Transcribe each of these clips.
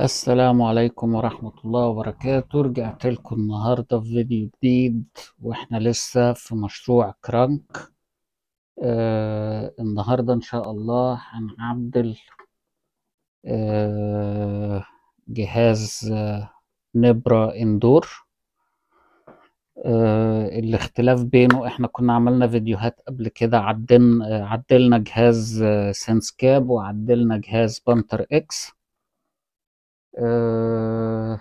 السلام عليكم ورحمة الله وبركاته رجعت لكم النهاردة في فيديو جديد واحنا لسه في مشروع كرانك آه النهاردة ان شاء الله هنعدل آه جهاز آه، نبرا اندور آه الاختلاف بينه احنا كنا عملنا فيديوهات قبل كده عدلنا جهاز سينس آه، كاب وعدلنا جهاز بانتر اكس آه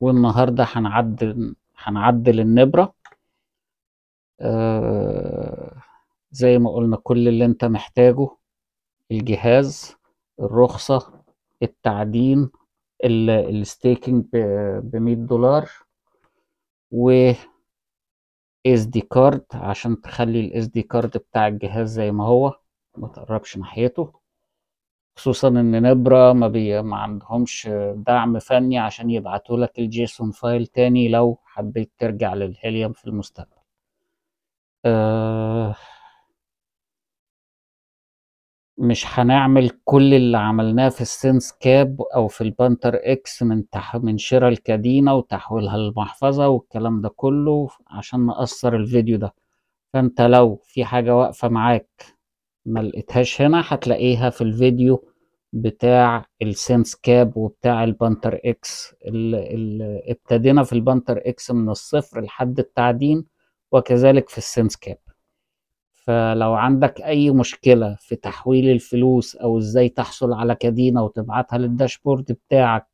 والنهاردة هنعدل هنعدل النبرة آه زي ما قلنا كل اللي انت محتاجه الجهاز الرخصة التعدين الستيكنج ب 100 دولار و اس دي كارد عشان تخلي الاس دي كارد بتاع الجهاز زي ما هو ما تقربش ناحيته خصوصا ان نبرة ما, بي ما عندهمش دعم فني عشان يبعتوا لك الجيسون فايل تاني لو حبيت ترجع للهيليوم في المستقبل أه مش هنعمل كل اللي عملناه في السنس كاب او في البانتر اكس من تح... من شراء الكدينة وتحويلها للمحفظة والكلام ده كله عشان نقصر الفيديو ده فانت لو في حاجة واقفة معاك ما لقيتهاش هنا هتلاقيها في الفيديو بتاع السنس كاب وبتاع البانتر اكس اللي ابتدينا في البانتر اكس من الصفر لحد التعدين وكذلك في السنس كاب فلو عندك اي مشكلة في تحويل الفلوس او ازاي تحصل على كدينة وتبعتها للداشبورد بتاعك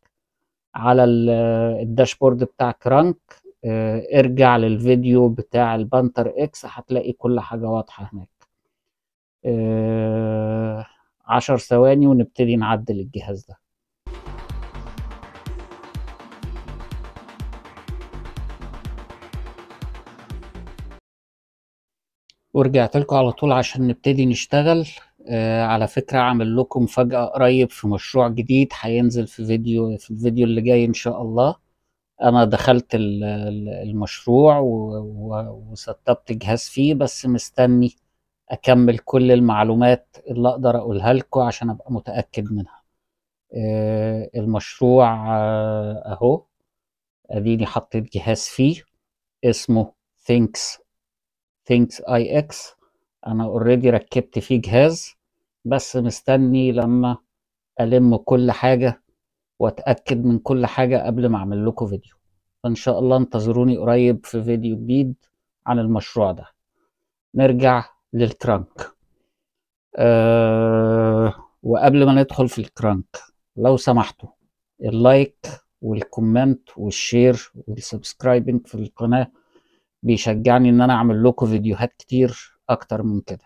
على الداشبورد بتاع كرانك آه، ارجع للفيديو بتاع البانتر اكس هتلاقي كل حاجة واضحة هناك آه، عشر ثواني ونبتدي نعدل الجهاز ده ورجعت لكم على طول عشان نبتدي نشتغل آه على فكرة عامل لكم فجأة قريب في مشروع جديد هينزل في فيديو في الفيديو اللي جاي إن شاء الله أنا دخلت المشروع وستبت جهاز فيه بس مستني اكمل كل المعلومات اللي اقدر اقولها لكم عشان ابقى متاكد منها آه، المشروع آه، اهو اديني حطيت جهاز فيه اسمه ثينكس ثينكس اي اكس انا اوريدي ركبت فيه جهاز بس مستني لما الم كل حاجه واتاكد من كل حاجه قبل ما اعمل لكم فيديو فان شاء الله انتظروني قريب في فيديو جديد عن المشروع ده نرجع للكرانك أه وقبل ما ندخل في الكرانك لو سمحتوا اللايك والكومنت والشير والسبسكرايبنج في القناة بيشجعني ان انا اعمل لكم فيديوهات كتير اكتر من كده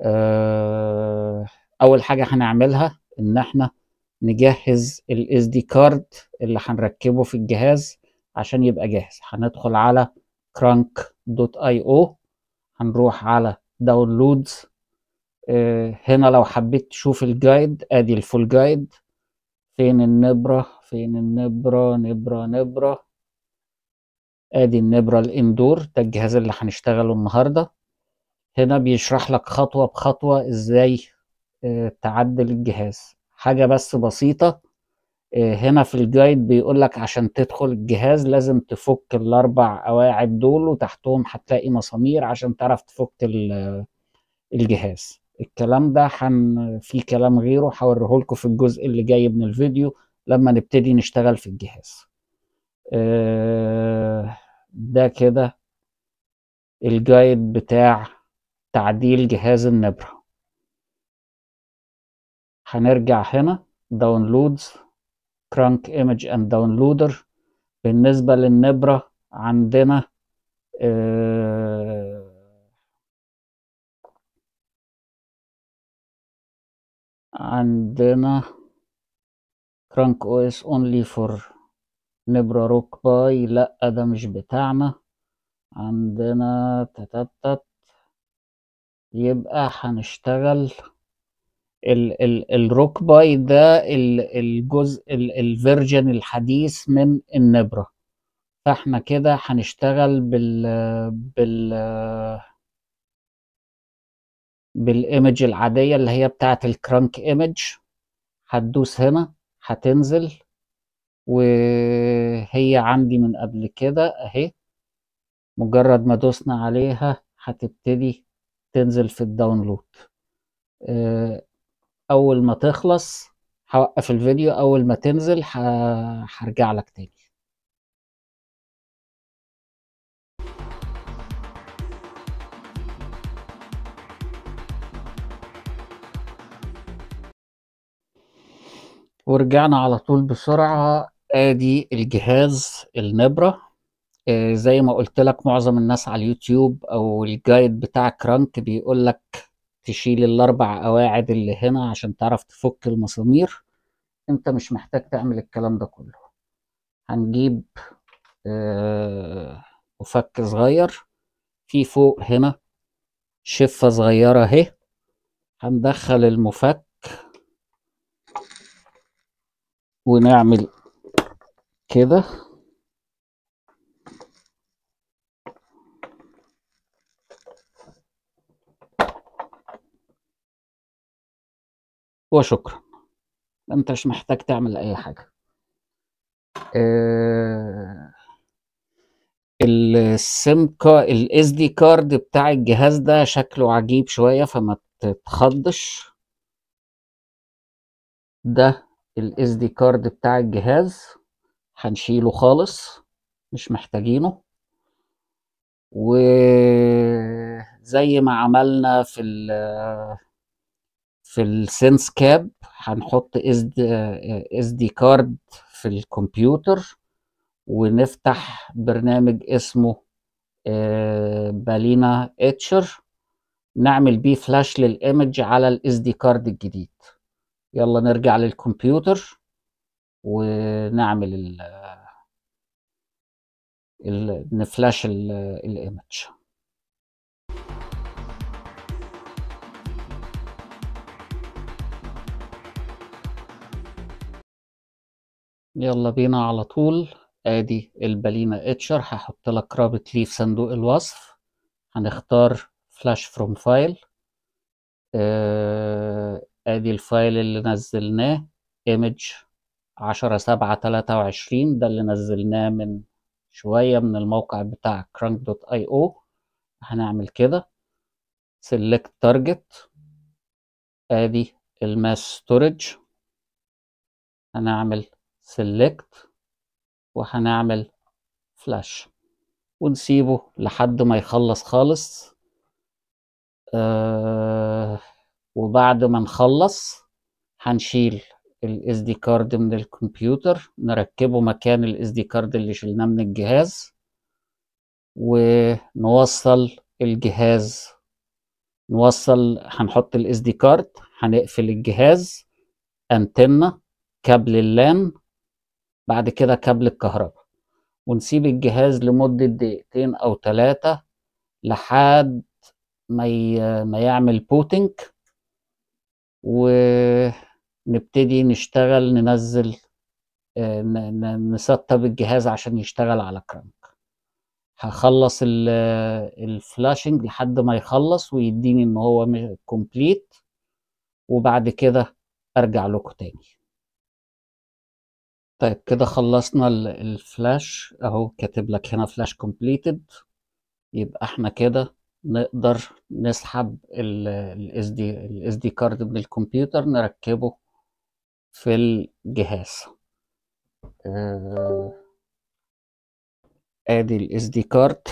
أه اول حاجة هنعملها ان احنا نجهز الاس دي كارد اللي هنركبه في الجهاز عشان يبقى جاهز هندخل على crank.io هنروح على داونلودز آه، هنا لو حبيت تشوف الجايد ادي الفول جايد فين النبرة فين النبرة نبرة نبرة ادي النبرة الاندور ده الجهاز اللي هنشتغله النهاردة هنا بيشرح لك خطوة بخطوة ازاي آه، تعدل الجهاز حاجة بس بسيطة آه، هنا في الجايد بيقول لك عشان تدخل الجهاز لازم تفك الاربع قواعد دول وتحتهم هتلاقي مسامير عشان تعرف تفك الجهاز الكلام ده حن في كلام غيره هوريه لكم في الجزء اللي جاي من الفيديو لما نبتدي نشتغل في الجهاز آه، ده كده الجايد بتاع تعديل جهاز النبرة هنرجع هنا داونلودز كرانك ايمج اند داونلودر بالنسبة للنبرة عندنا آه عندنا كرانك او اس اونلي فور نبرة روك باي لا ده مش بتاعنا عندنا تتتت يبقى هنشتغل اه ال ال الركباي ده الجزء الفيرجن الحديث من النبرة فاحنا كده هنشتغل بال بال بالايمج العادية اللي هي بتاعة الكرانك ايمج هتدوس هنا هتنزل وهي عندي من قبل كده اهي مجرد ما دوسنا عليها هتبتدي تنزل في الداونلود آه، اول ما تخلص هوقف الفيديو اول ما تنزل هرجع لك تاني ورجعنا على طول بسرعة ادي الجهاز النبرة آه، زي ما قلت لك معظم الناس على اليوتيوب او الجايد بتاع كرانك بيقول لك تشيل الاربع قواعد اللي هنا عشان تعرف تفك المسامير انت مش محتاج تعمل الكلام ده كله هنجيب آه، مفك صغير في فوق هنا شفة صغيرة اهي هندخل المفك ونعمل كده وشكرا انت مش محتاج تعمل اي حاجة آه السيم كا الاس دي كارد بتاع الجهاز ده شكله عجيب شوية فما تتخضش ده الاس دي كارد بتاع الجهاز هنشيله خالص مش محتاجينه وزي ما عملنا في في السنس كاب هنحط اس دي كارد في الكمبيوتر ونفتح برنامج اسمه آه، بالينا اتشر نعمل بيه فلاش للايمج على الاس دي كارد الجديد يلا نرجع للكمبيوتر ونعمل ال آه، نفلاش آه، الايمج يلا بينا على طول ادي البالينا اتشر هحط لك رابط ليه في صندوق الوصف هنختار فلاش فروم فايل ادي الفايل اللي نزلناه ايمج عشرة سبعة تلاتة وعشرين ده اللي نزلناه من شوية من الموقع بتاع كرانك دوت اي او هنعمل كده سيلكت تارجت ادي الماس ستورج هنعمل select وهنعمل فلاش ونسيبه لحد ما يخلص خالص آه وبعد ما نخلص هنشيل الاس دي كارد من الكمبيوتر نركبه مكان الاس دي كارد اللي شلناه من الجهاز ونوصل الجهاز نوصل هنحط الاس دي كارد هنقفل الجهاز انتنه كابل اللان بعد كده كابل الكهرباء ونسيب الجهاز لمدة دقيقتين أو ثلاثة لحد ما ما يعمل بوتنج ونبتدي نشتغل ننزل آه، نسطب الجهاز عشان يشتغل على كرانك هخلص الفلاشنج لحد ما يخلص ويديني ان هو كومبليت وبعد كده ارجع لكم تاني طيب كده خلصنا الفلاش اهو كاتب لك هنا فلاش كومبليتد يبقى احنا كده نقدر نسحب الاس دي الاس دي كارد من الكمبيوتر نركبه في الجهاز آه، ادي الاس دي كارد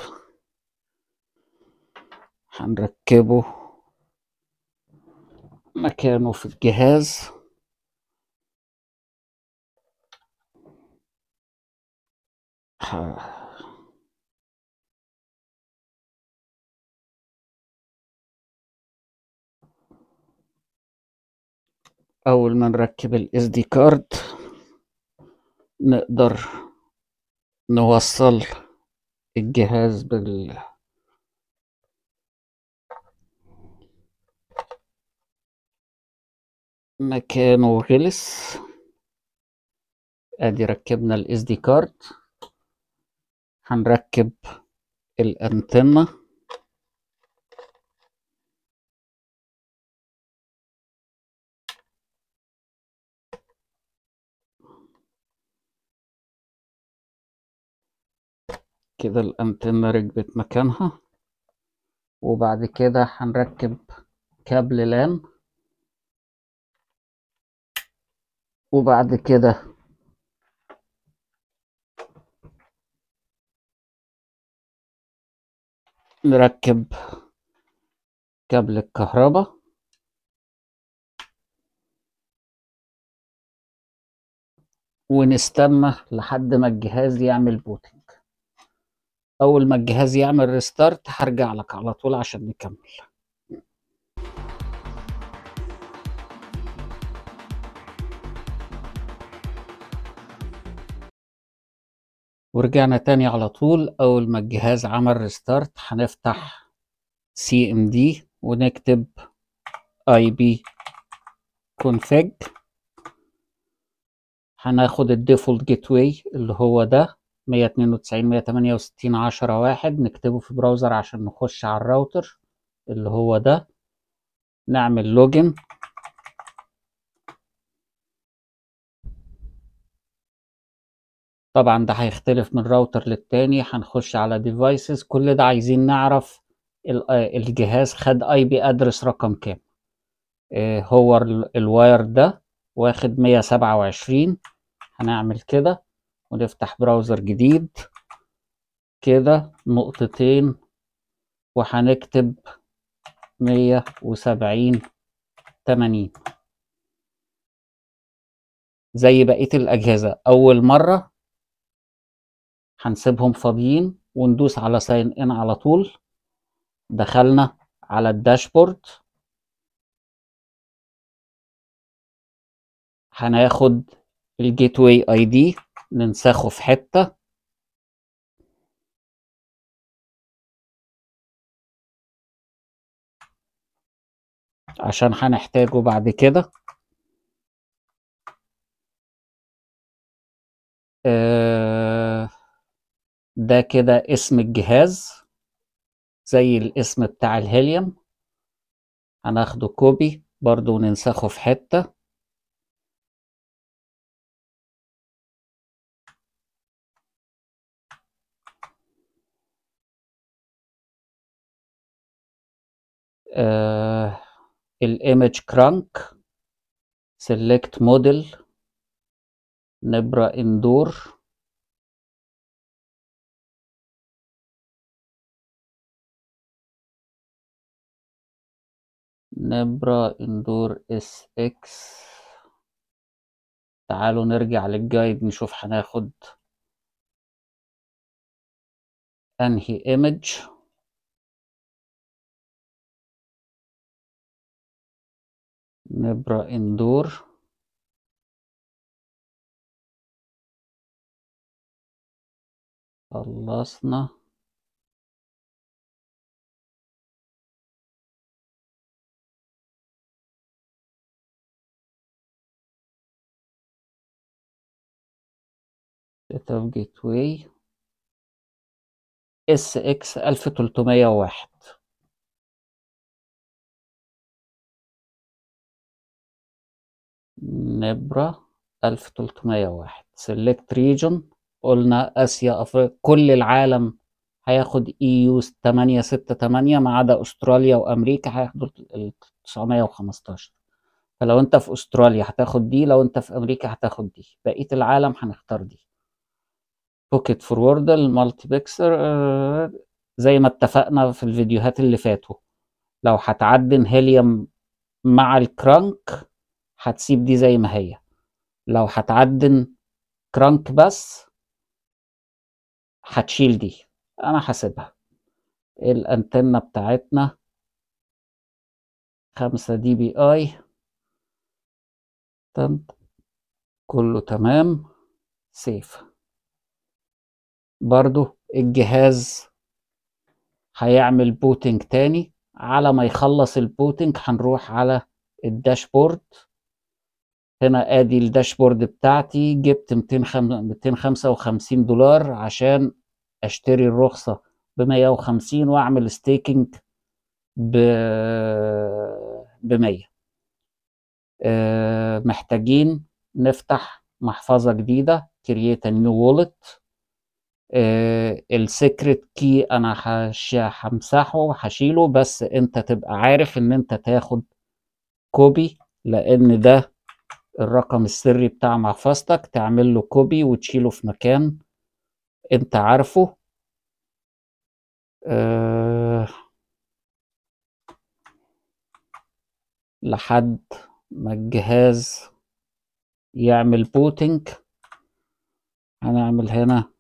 هنركبه مكانه في الجهاز اول ما نركب الاس دي كارد نقدر نوصل الجهاز بال مكانه غلس ادي ركبنا الاس دي كارد هنركب الانتنة كده الانتنة ركبت مكانها وبعد كده هنركب كابل لان وبعد كده نركب كابل الكهرباء ونستنى لحد ما الجهاز يعمل بوتنج اول ما الجهاز يعمل ريستارت هرجع لك على طول عشان نكمل ورجعنا تاني على طول اول ما الجهاز عمل ريستارت هنفتح سي ام دي ونكتب اي بي كونفيج هناخد الديفولت جيت واي اللي هو ده 192 168 10 واحد نكتبه في براوزر عشان نخش على الراوتر اللي هو ده نعمل لوجن طبعا ده هيختلف من راوتر للتاني هنخش على ديفايسز كل ده عايزين نعرف آه، الجهاز خد اي بي ادرس رقم كام آه، هو الواير ده واخد 127 هنعمل كده ونفتح براوزر جديد كده نقطتين وهنكتب 170 80 زي بقية الأجهزة أول مرة هنسيبهم فاضيين وندوس على ساين ان على طول دخلنا على الداشبورد هناخد الجيت واي اي دي ننسخه في حته عشان هنحتاجه بعد كده آه ده كده اسم الجهاز زي الاسم بتاع الهيليوم هناخده كوبي برضو وننسخه في حتة آه image كرانك سيلكت موديل نبرة اندور نبرا اندور اس اكس تعالوا نرجع للجايد نشوف هناخد انهي ايمج نبرا اندور خلصنا داتا جيت واي اس اكس 1301 نبرة 1301 سيلكت ريجون قلنا اسيا افريقيا كل العالم هياخد اي يو 868 ما عدا استراليا وامريكا هياخدوا ال 915 فلو انت في استراليا هتاخد دي لو انت في امريكا هتاخد دي بقيه العالم هنختار دي بوكيت فورورد المالتي بيكسر زي ما اتفقنا في الفيديوهات اللي فاتوا لو هتعدن هيليوم مع الكرانك هتسيب دي زي ما هي لو هتعدن كرانك بس هتشيل دي انا هسيبها الانتنه بتاعتنا 5 دي بي اي كله تمام سيف برضو الجهاز هيعمل بوتنج تاني على ما يخلص البوتنج هنروح على الداشبورد هنا ادي الداشبورد بتاعتي جبت 255 دولار عشان اشتري الرخصة ب 150 واعمل ستيكنج ب ب 100 محتاجين نفتح محفظة جديدة create a new wallet آه، السكرت كي انا همسحه وهشيله بس انت تبقى عارف ان انت تاخد كوبي لان ده الرقم السري بتاع محفظتك تعمل له كوبي وتشيله في مكان انت عارفه أه لحد ما الجهاز يعمل بوتنج هنعمل هنا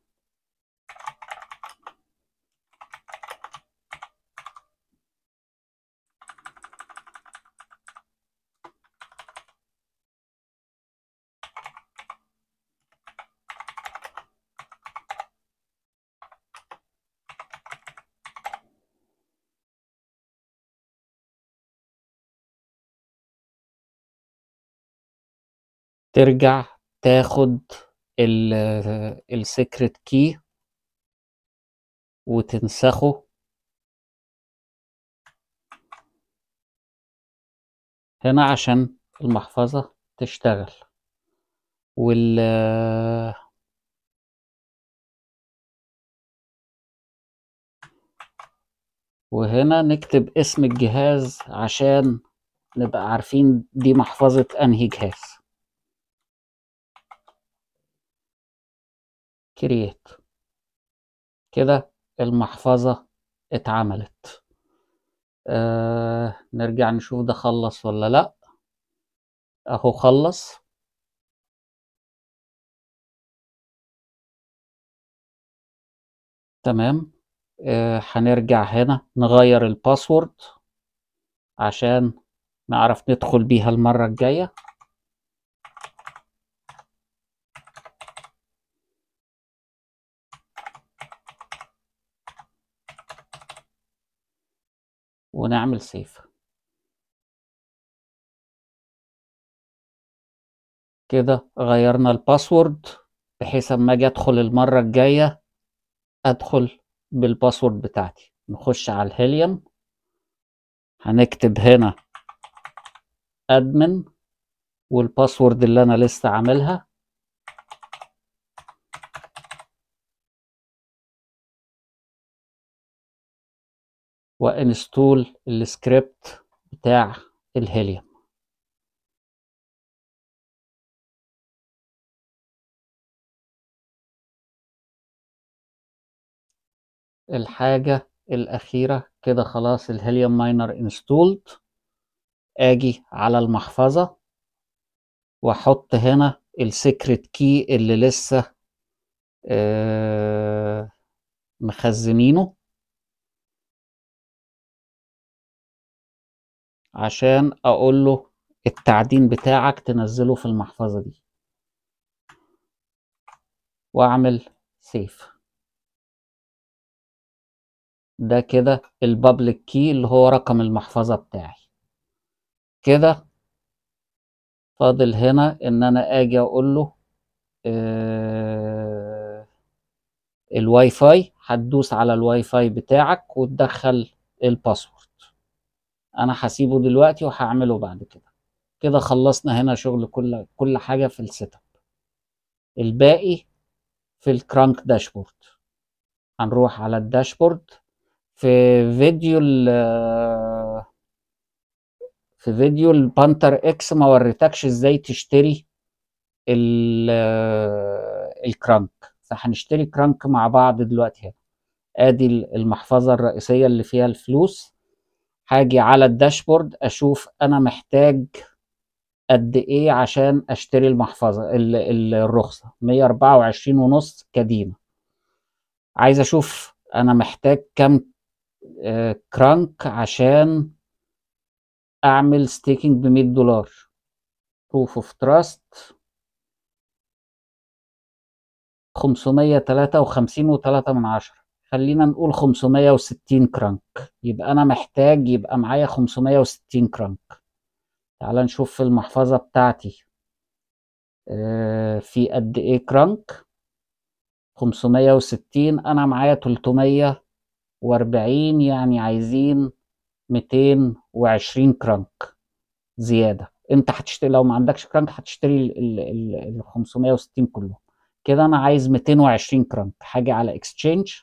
ترجع تاخد السيكريت كي وتنسخه هنا عشان المحفظة تشتغل وال وهنا نكتب اسم الجهاز عشان نبقى عارفين دي محفظة انهي جهاز كرييت كده المحفظة اتعملت آه نرجع نشوف ده خلص ولا لا اهو خلص تمام آه هنرجع هنا نغير الباسورد عشان نعرف ندخل بيها المرة الجاية ونعمل سيف كده غيرنا الباسورد بحيث اما اجي ادخل المره الجايه ادخل بالباسورد بتاعتي نخش على الهيليوم هنكتب هنا ادمن والباسورد اللي انا لسه عاملها وانستول السكريبت بتاع الهيليوم الحاجة الأخيرة كده خلاص الهيليوم ماينر انستولد أجي على المحفظة وأحط هنا السيكريت كي اللي لسه آه مخزنينه عشان اقول له التعدين بتاعك تنزله في المحفظة دي واعمل سيف ده كده البابليك كي اللي هو رقم المحفظة بتاعي كده فاضل هنا ان انا اجي اقول له آه، الواي فاي هتدوس على الواي فاي بتاعك وتدخل الباسورد انا هسيبه دلوقتي وهعمله بعد كده كده خلصنا هنا شغل كل كل حاجه في السيت اب الباقي في الكرانك داشبورد هنروح على الداشبورد في فيديو ال في فيديو البانتر اكس ما وريتكش ازاي تشتري الكرانك فهنشتري كرانك مع بعض دلوقتي هنا ادي المحفظه الرئيسيه اللي فيها الفلوس هاجي على الداشبورد اشوف انا محتاج قد ايه عشان اشتري المحفظه الرخصه وعشرين ونص كديمه عايز اشوف انا محتاج كام آه، كرانك عشان اعمل ستيكنج ب 100 دولار اوف تراست خمسمية تلاتة وخمسين وتلاتة من عشرة خلينا نقول 560 كرنك يبقى انا محتاج يبقى معايا 560 كرنك تعال نشوف في المحفظة بتاعتي آه، في قد ايه كرنك 560 انا معايا 340 يعني عايزين 220 كرنك زيادة انت هتشتري لو ما عندكش كرنك هتشتري ال 560 كلهم كده انا عايز 220 كرنك هاجي على اكستشينج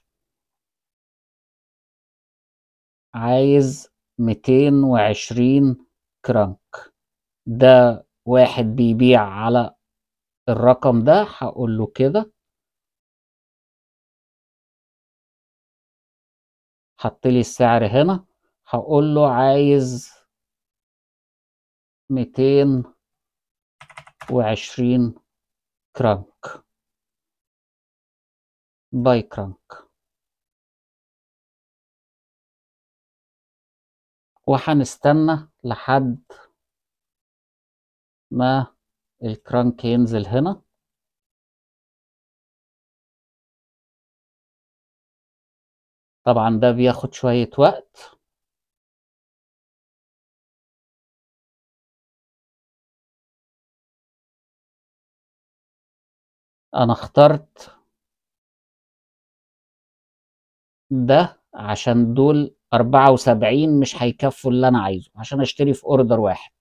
عايز ميتين وعشرين كرنك ده واحد بيبيع على الرقم ده هقول له كده حط لي السعر هنا هقول له عايز ميتين وعشرين كرنك باي كرنك وهنستنى لحد ما الكرانك ينزل هنا طبعا ده بياخد شوية وقت انا اخترت ده عشان دول 74 مش هيكفوا اللي انا عايزه عشان اشتري في اوردر واحد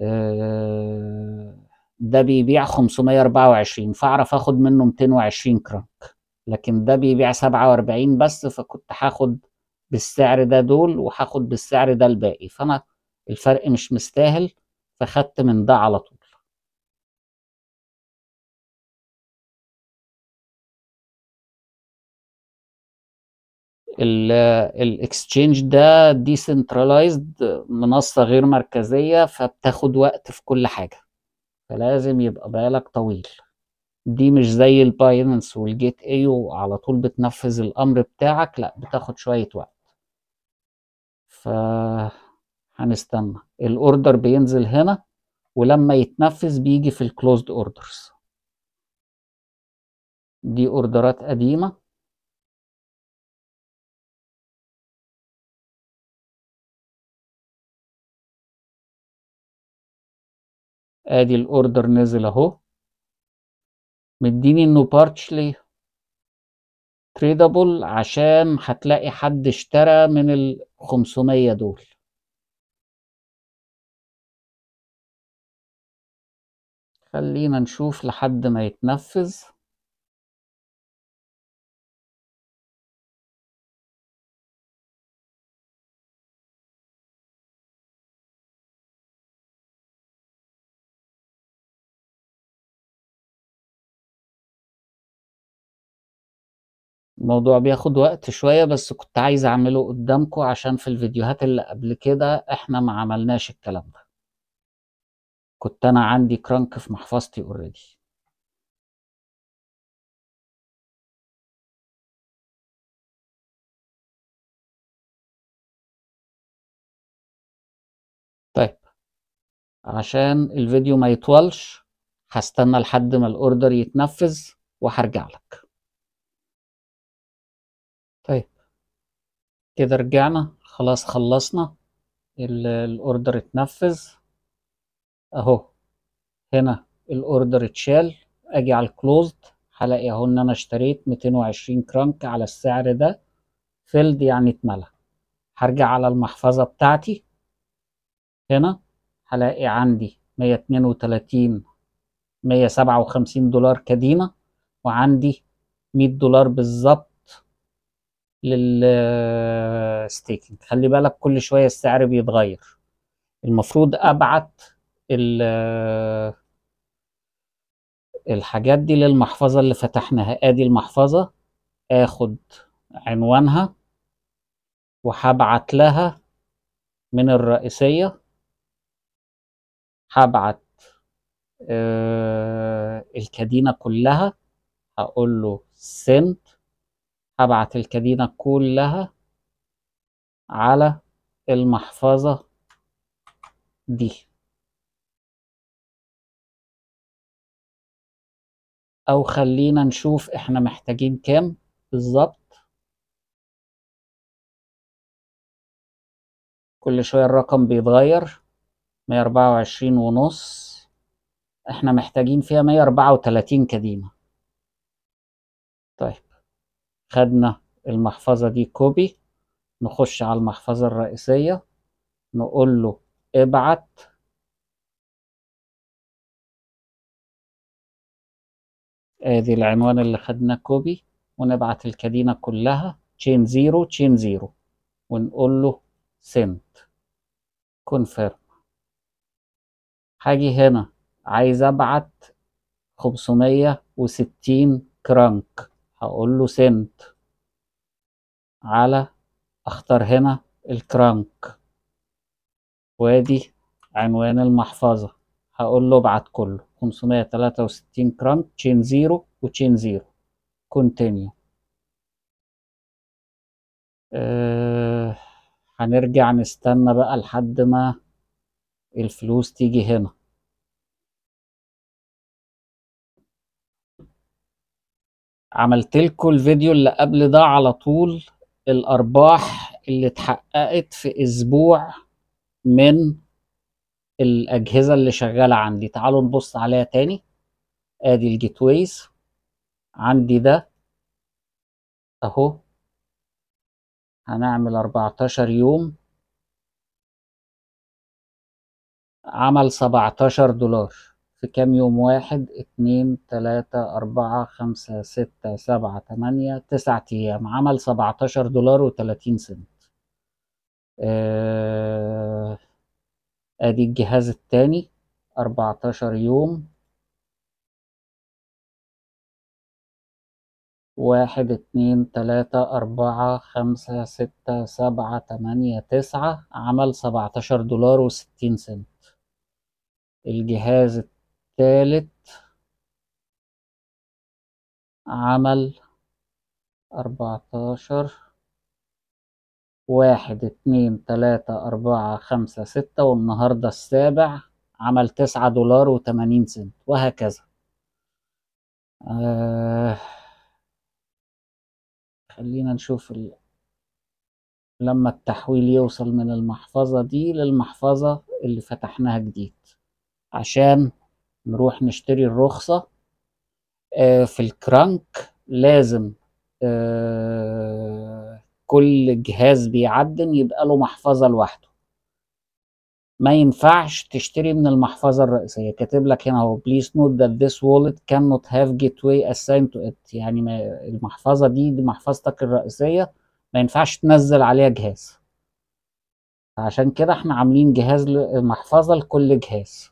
آه، ده بيبيع 524 فاعرف اخد منه 220 كرنك لكن ده بيبيع 47 بس فكنت هاخد بالسعر ده دول وهاخد بالسعر ده الباقي فانا الفرق مش مستاهل فخدت من ده على طول الاكسشينج ده ديسنترلايزد منصه غير مركزيه فبتاخد وقت في كل حاجه فلازم يبقى بالك طويل دي مش زي الباينانس والجيت اي وعلى طول بتنفذ الامر بتاعك لا بتاخد شويه وقت ف هنستنى الاوردر بينزل هنا ولما يتنفذ بيجي في الكلوزد اوردرز دي اوردرات قديمه ادي الاوردر نزل اهو مديني انه بارتشلي تريدابل عشان هتلاقي حد اشترى من ال 500 دول خلينا نشوف لحد ما يتنفذ الموضوع بياخد وقت شوية بس كنت عايز أعمله قدامكم عشان في الفيديوهات اللي قبل كده إحنا ما عملناش الكلام ده كنت أنا عندي كرانك في محفظتي اوريدي طيب عشان الفيديو ما يطولش هستنى لحد ما الاوردر يتنفذ وهرجع لك كده رجعنا خلاص خلصنا الاوردر اتنفذ اهو هنا الاوردر اتشال اجي على الكلوزد هلاقي اهو ان انا اشتريت 220 كرانك على السعر ده فيلد يعني اتملى هرجع على المحفظة بتاعتي هنا هلاقي عندي 132 157 دولار كدينة وعندي 100 دولار بالظبط للستيكنج خلي بالك كل شوية السعر بيتغير المفروض أبعت الحاجات دي للمحفظة اللي فتحناها ادي المحفظة اخد عنوانها وهبعت لها من الرئيسية هبعت آه، الكدينة كلها هقول له سنت هبعت الكدينة كلها على المحفظة دي او خلينا نشوف احنا محتاجين كام بالظبط كل شوية الرقم بيتغير مية أربعة وعشرين ونص احنا محتاجين فيها مية أربعة وتلاتين كديمة طيب خدنا المحفظة دي كوبي نخش على المحفظة الرئيسية نقول له ابعت ادي العنوان اللي خدنا كوبي ونبعت الكدينة كلها تشين زيرو تشين زيرو ونقول له سنت كونفيرم هاجي هنا عايز ابعت خمسمية وستين كرانك هقول له سنت على اختار هنا الكرانك وادي عنوان المحفظة هقول له ابعت كله 563 كرانك تشين زيرو وتشين زيرو كونتينيو أه هنرجع نستنى بقى لحد ما الفلوس تيجي هنا عملت لكم الفيديو اللي قبل ده على طول الارباح اللي اتحققت في اسبوع من الاجهزه اللي شغاله عندي تعالوا نبص عليها تاني ادي الجيت ويز عندي ده اهو هنعمل 14 يوم عمل 17 دولار في كام يوم واحد اتنين تلاتة أربعة خمسة ستة سبعة تمانية تسعة أيام عمل سبعتاشر دولار وتلاتين سنت آه، أدي الجهاز التاني أربعتاشر يوم واحد اتنين تلاتة أربعة خمسة ستة سبعة تمانية تسعة عمل سبعتاشر دولار وستين سنت الجهاز التاني تالت عمل أربعتاشر واحد اتنين تلاتة أربعة خمسة ستة والنهاردة السابع عمل تسعة دولار وتمانين سنت وهكذا آه خلينا نشوف ال... لما التحويل يوصل من المحفظة دي للمحفظة اللي فتحناها جديد عشان نروح نشتري الرخصة آه، في الكرانك لازم آه، كل جهاز بيعدن يبقى له محفظة لوحده ما ينفعش تشتري من المحفظة الرئيسية كاتب لك هنا هو please note that this wallet cannot have gateway assigned to it يعني المحفظة دي, دي محفظتك الرئيسية ما ينفعش تنزل عليها جهاز عشان كده احنا عاملين جهاز محفظة لكل جهاز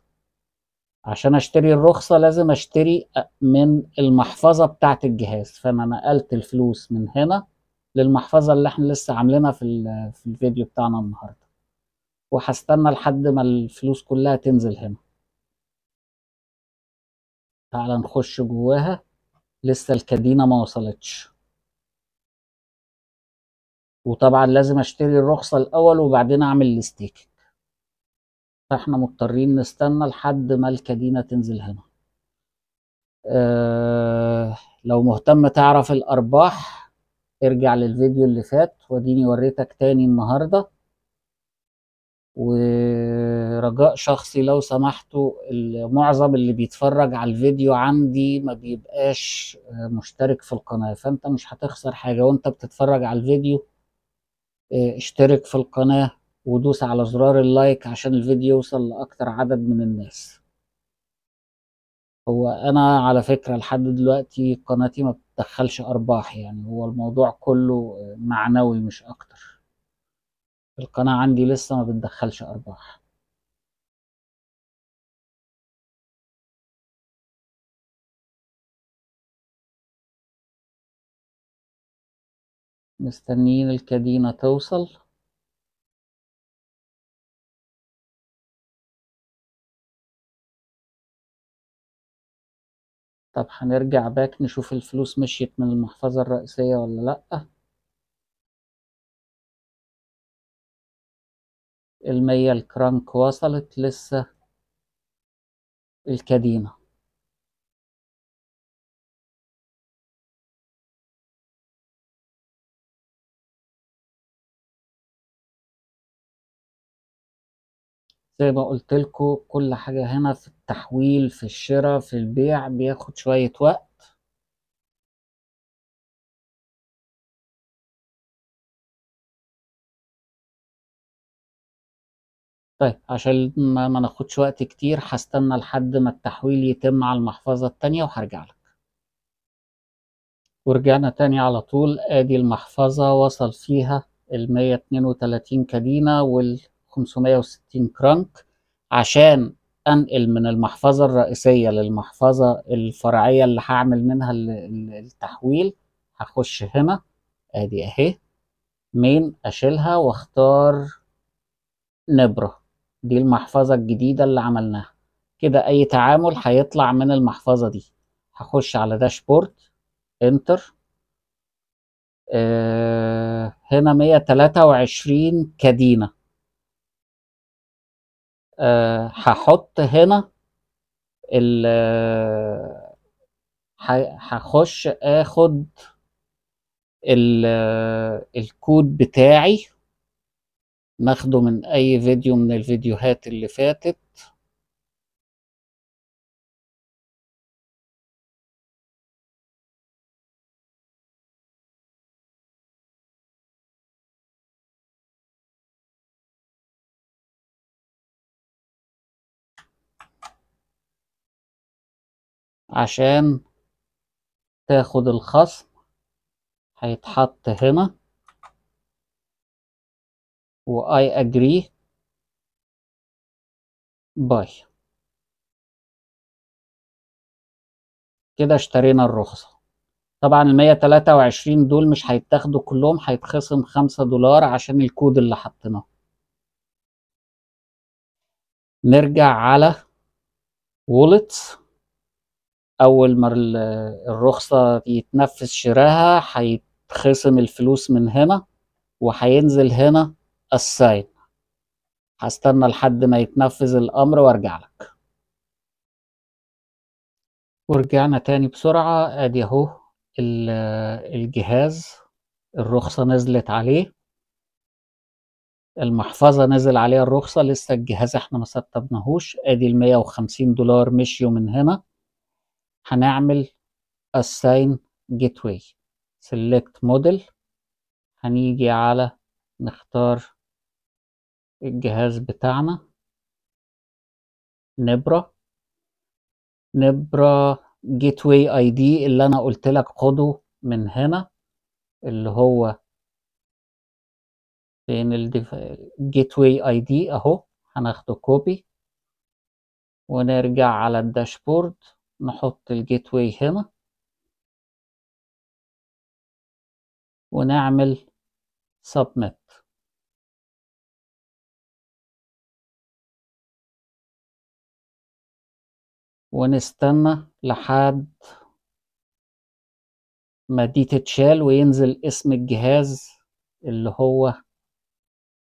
عشان اشتري الرخصة لازم اشتري من المحفظة بتاعة الجهاز فانا نقلت الفلوس من هنا للمحفظة اللي احنا لسه عاملينها في, في الفيديو بتاعنا النهاردة وهستنى لحد ما الفلوس كلها تنزل هنا تعالى نخش جواها لسه الكدينة ما وصلتش وطبعا لازم اشتري الرخصة الاول وبعدين اعمل الاستيك فاحنا مضطرين نستنى لحد ما الكدينة تنزل هنا أه لو مهتم تعرف الأرباح ارجع للفيديو اللي فات وديني وريتك تاني النهاردة ورجاء شخصي لو سمحتوا معظم اللي بيتفرج على الفيديو عندي ما بيبقاش آه، مشترك في القناة فانت مش هتخسر حاجة وانت بتتفرج على الفيديو آه، اشترك في القناة ودوس على زرار اللايك عشان الفيديو يوصل لأكتر عدد من الناس هو أنا على فكرة لحد دلوقتي قناتي ما بتدخلش أرباح يعني هو الموضوع كله معنوي مش أكتر القناة عندي لسه ما بتدخلش أرباح مستنيين الكدينة توصل طب هنرجع باك نشوف الفلوس مشيت من المحفظة الرئيسية ولا لأ المية الكرانك وصلت لسه الكديمة زي ما قلت لكم كل حاجة هنا في التحويل في الشراء في البيع بياخد شوية وقت طيب عشان ما, ناخدش وقت كتير هستنى لحد ما التحويل يتم على المحفظة التانية وهرجع لك ورجعنا تاني على طول ادي المحفظة وصل فيها المية اتنين وتلاتين كدينة وال 560 كرنك عشان انقل من المحفظة الرئيسية للمحفظة الفرعية اللي هعمل منها التحويل هخش هنا ادي اهي مين اشيلها واختار نبرة دي المحفظة الجديدة اللي عملناها كده اي تعامل هيطلع من المحفظة دي هخش على داشبورد انتر آه هنا 123 كدينة أه هحط هنا ال آه، هخش اخد ال آه، الكود بتاعي ناخده من اي فيديو من الفيديوهات اللي فاتت عشان تاخد الخصم هيتحط هنا و I agree باي كده اشترينا الرخصة طبعا المية تلاتة وعشرين دول مش هيتاخدوا كلهم هيتخصم خمسة دولار عشان الكود اللي حطيناه نرجع على وولتس اول ما الرخصه يتنفذ شراها هيتخصم الفلوس من هنا وهينزل هنا الساين هستنى لحد ما يتنفذ الامر وارجع لك ورجعنا تاني بسرعه ادي اهو الجهاز الرخصه نزلت عليه المحفظه نزل عليها الرخصه لسه الجهاز احنا ما سطبناهوش ادي المية 150 دولار مشيوا من هنا هنعمل assign gateway select model هنيجي على نختار الجهاز بتاعنا نبرة نبرة gateway id اللي انا قلت لك خده من هنا اللي هو فين الجيتواي اي دي اهو هناخده كوبي ونرجع على الداشبورد نحط الجيت واي هنا ونعمل سبميت ونستنى لحد ما دي تتشال وينزل اسم الجهاز اللي هو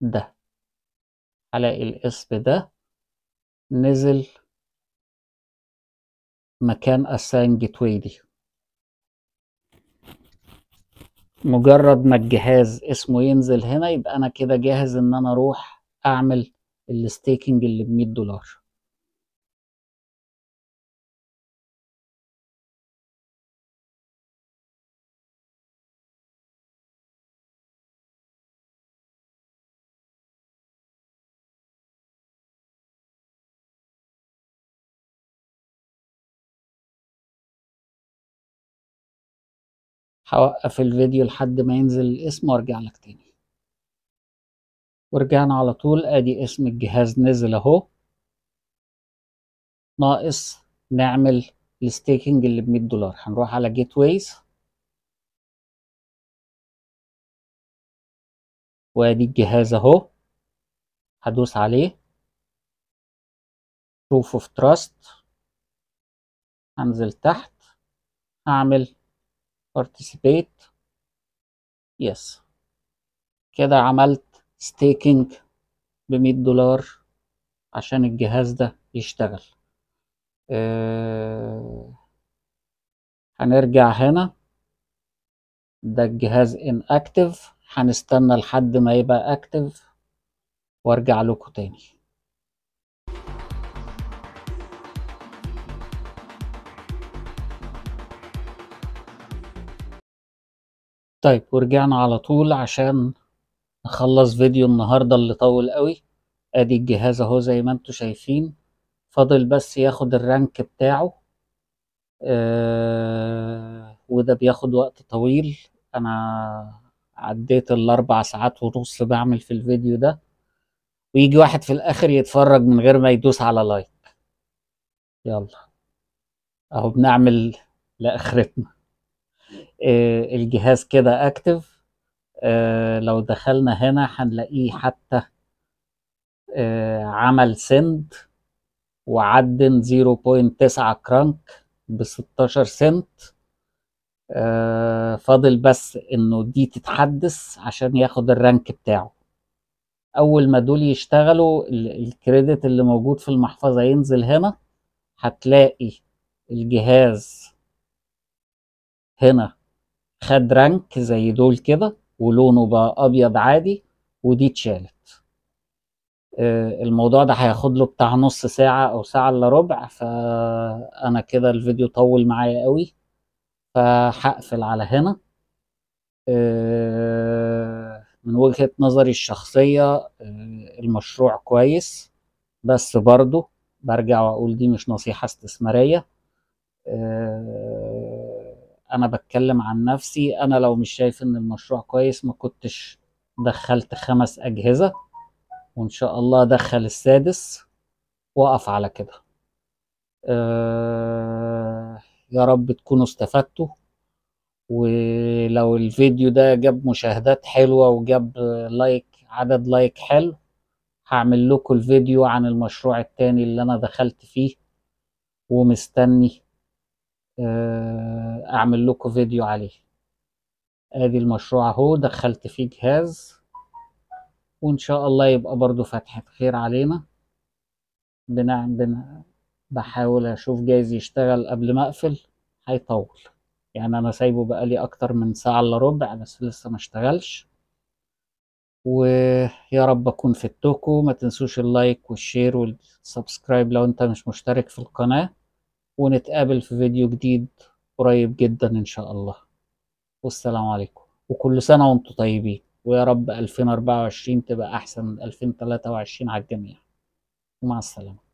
ده هلاقي الاسم ده نزل مكان دي مجرد ما الجهاز اسمه ينزل هنا يبقى انا كده جاهز ان انا اروح اعمل الستيكنج اللي ب 100 دولار هوقف الفيديو لحد ما ينزل الاسم وارجع لك تاني ورجعنا على طول ادي اسم الجهاز نزل اهو ناقص نعمل الستيكنج اللي بمية دولار هنروح على جيت ويز وادي الجهاز اهو هدوس عليه بروف اوف تراست هنزل تحت هعمل participate yes كده عملت staking 100 دولار عشان الجهاز ده يشتغل أه هنرجع هنا ده الجهاز inactive هنستنى لحد ما يبقى active وارجع لكم تاني طيب ورجعنا على طول عشان نخلص فيديو النهارده اللي طول قوي ادي الجهاز اهو زي ما انتم شايفين فاضل بس ياخد الرانك بتاعه آه وده بياخد وقت طويل انا عديت الاربع ساعات ونص بعمل في الفيديو ده ويجي واحد في الاخر يتفرج من غير ما يدوس على لايك يلا اهو بنعمل لاخرتنا آه، الجهاز كده اكتف آه، لو دخلنا هنا هنلاقيه حتى آه، عمل سند وعدن 0.9 كرانك ب 16 سنت فاضل بس انه دي تتحدث عشان ياخد الرانك بتاعه اول ما دول يشتغلوا الكريدت اللي موجود في المحفظة ينزل هنا هتلاقي الجهاز هنا خد رانك زي دول كده ولونه بقى ابيض عادي ودي اتشالت آه، الموضوع ده هياخد له بتاع نص ساعة او ساعة الا ربع فانا كده الفيديو طول معايا قوي فهقفل على هنا آه، من وجهة نظري الشخصية آه، المشروع كويس بس برضه برجع واقول دي مش نصيحة استثمارية انا بتكلم عن نفسي انا لو مش شايف ان المشروع كويس ما كنتش دخلت خمس اجهزه وان شاء الله ادخل السادس واقف على كده أه يا رب تكونوا استفدتوا ولو الفيديو ده جاب مشاهدات حلوه وجاب لايك عدد لايك حلو هعمل لكم الفيديو عن المشروع التاني اللي انا دخلت فيه ومستني آه، اعمل لكم فيديو عليه ادي المشروع اهو دخلت فيه جهاز وان شاء الله يبقى برضو فتحة خير علينا بنعم بن... بحاول اشوف جايز يشتغل قبل ما اقفل هيطول يعني انا سايبه بقالي اكتر من ساعة الا ربع بس لسه ما اشتغلش ويا رب اكون فدتكم ما تنسوش اللايك والشير والسبسكرايب لو انت مش مشترك في القناه ونتقابل في فيديو جديد قريب جدا ان شاء الله والسلام عليكم وكل سنه وانتم طيبين ويا رب 2024 تبقى احسن من 2023 على الجميع مع السلامه